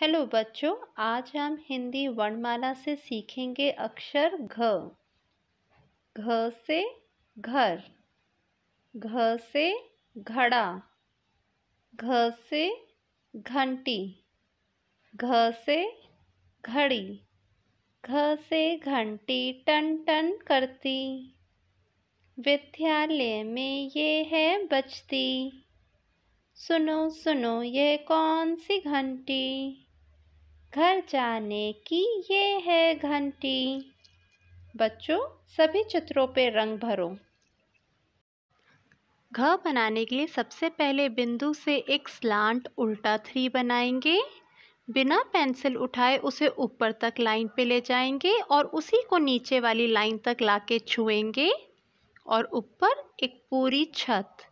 hello बच्चों आज हम हिंदी वर्णमाला से सीखेंगे अक्षर घ घ से घर घ से घड़ा घ से घंटी घ से घड़ी घ से घंटी टन टन करती विद्यालय में ये है बचती सुनो सुनो ये कौन सी घंटी घर जाने की ये है घंटी बच्चों सभी चित्रों पे रंग भरो घ बनाने के लिए सबसे पहले बिंदु से एक स्लांट उल्टा थ्री बनाएंगे बिना पेंसिल उठाए उसे ऊपर तक लाइन पे ले जाएंगे और उसी को नीचे वाली लाइन तक लाके छुएंगे और ऊपर एक पूरी छत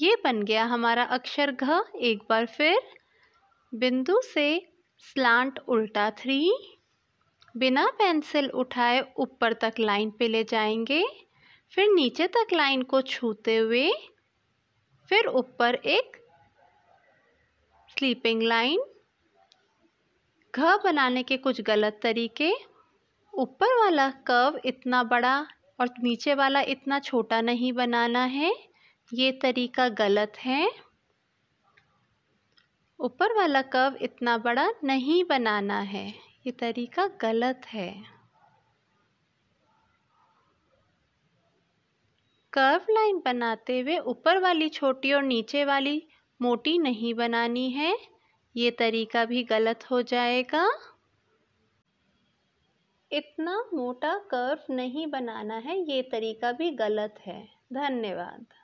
ये बन गया हमारा अक्षर घ एक बार फिर बिंदु से स्लांट उल्टा थ्री बिना पेंसिल उठाए ऊपर तक लाइन पे ले जाएंगे फिर नीचे तक लाइन को छूते हुए फिर ऊपर एक स्लीपिंग लाइन घ बनाने के कुछ गलत तरीके ऊपर वाला कर्व इतना बड़ा और नीचे वाला इतना छोटा नहीं बनाना है ये तरीका गलत है ऊपर वाला कर्व इतना बड़ा नहीं बनाना है ये तरीका गलत है कर्व लाइन बनाते हुए ऊपर वाली छोटी और नीचे वाली मोटी नहीं बनानी है ये तरीका भी गलत हो जाएगा इतना मोटा कर्व नहीं बनाना है ये तरीका भी गलत है धन्यवाद